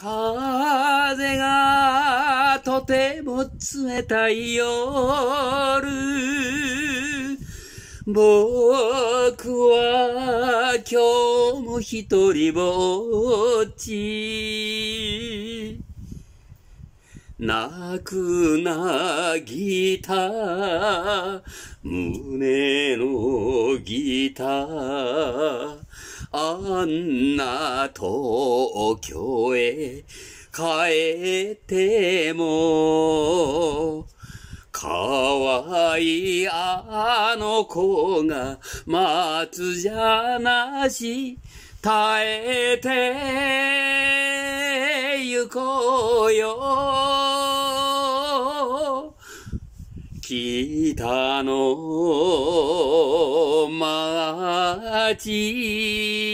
風がとても冷たい夜僕は今日も一人ぼっち泣くなギター胸のギターどんな東京へ帰っても、可愛いあの子が待つじゃなし、耐えてゆこうよ。北の街